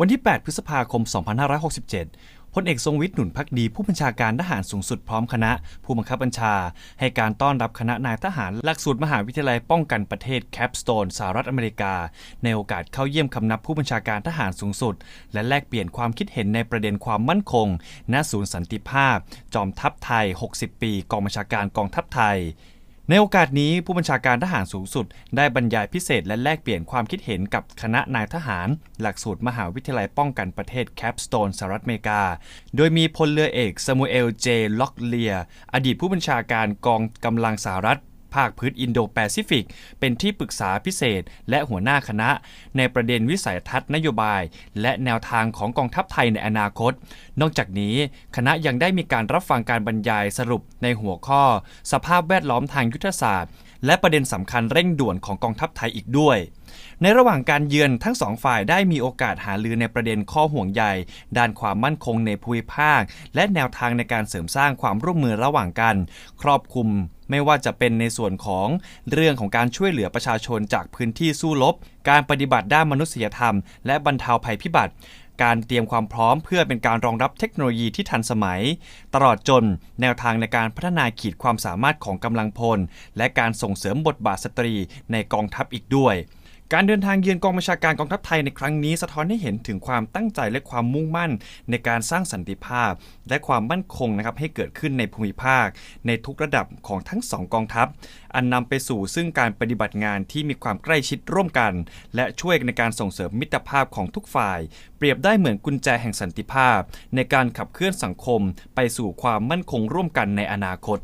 วันที่ 8 พฤษภาคม 2567 พลเอกทรงวิทย์ หนุนพักดี ผู้บัญชาการทหารสูงสุดพร้อมคณะผู้บังคับบัญชา ให้การต้อนรับคณะนายทหารหลักสูตรมหาวิทยาลัยป้องกันประเทศแคปสโตน สหรัฐอเมริกา ในโอกาสเข้าเยี่ยมคำนับผู้บัญชาการทหารสูงสุด และแลกเปลี่ยนความคิดเห็นในประเด็นความมั่นคง ณ ศูนย์สันติภาพ จอมทัพไทย 60 ปี กองบัญชาการกองทัพไทยในโอกาสนี้ผู้บัญชาการทหารสูงสุด ได้บรรยายพิเศษและแลกเปลี่ยนความคิดเห็นกับคณะนายทหาร หลักสูตรมหาวิทยาลัยป้องกันประเทศแคปสโตนสหรัฐอเมริกา โดยมีพลเรือเอกสมูเอลเจล็อกเลียอดีตผู้บัญชาการกองกำลังสหรัฐภาคพื้นอินโดแปซิฟิก เป็นที่ปรึกษาพิเศษและหัวหน้าคณะ ในประเด็นวิสัยทัศน์นโยบายและแนวทางของกองทัพไทยในอนาคต นอกจากนี้ คณะยังได้มีการรับฟังการบรรยายสรุปในหัวข้อ สภาพแวดล้อมทางยุทธศาสตร์และประเด็นสำคัญเร่งด่วนของกองทัพไทยอีกด้วย ในระหว่างการเยือนทั้งสองฝ่ายได้มีโอกาสหาลือในประเด็นข้อห่วงใยด้านความมั่นคงในภูมิภาค และแนวทางในการเสริมสร้างความร่วมมือระหว่างกัน ครอบคลุมไม่ว่าจะเป็นในส่วนของเรื่องของการช่วยเหลือประชาชนจากพื้นที่สู้รบการปฏิบัติด้านมนุษยธรรมและบรรเทาภัยพิบัติการเตรียมความพร้อมเพื่อเป็นการรองรับเทคโนโลยีที่ทันสมัย ตลอดจนแนวทางในการพัฒนาขีดความสามารถของกำลังพล และการส่งเสริมบทบาทสตรีในกองทัพอีกด้วยการเดินทางเยือนกองบัญชาการกองทัพไทยในครั้งนี้สะท้อนให้เห็นถึงความตั้งใจและความมุ่งมั่นในการสร้างสันติภาพและความมั่นคงนะครับให้เกิดขึ้นในภูมิภาคในทุกระดับของทั้งสองกองทัพ อันนำไปสู่ซึ่งการปฏิบัติงานที่มีความใกล้ชิดร่วมกันและช่วยในการส่งเสริมมิตรภาพของทุกฝ่ายเปรียบได้เหมือนกุญแจแห่งสันติภาพในการขับเคลื่อนสังคมไปสู่ความมั่นคงร่วมกันในอนาคต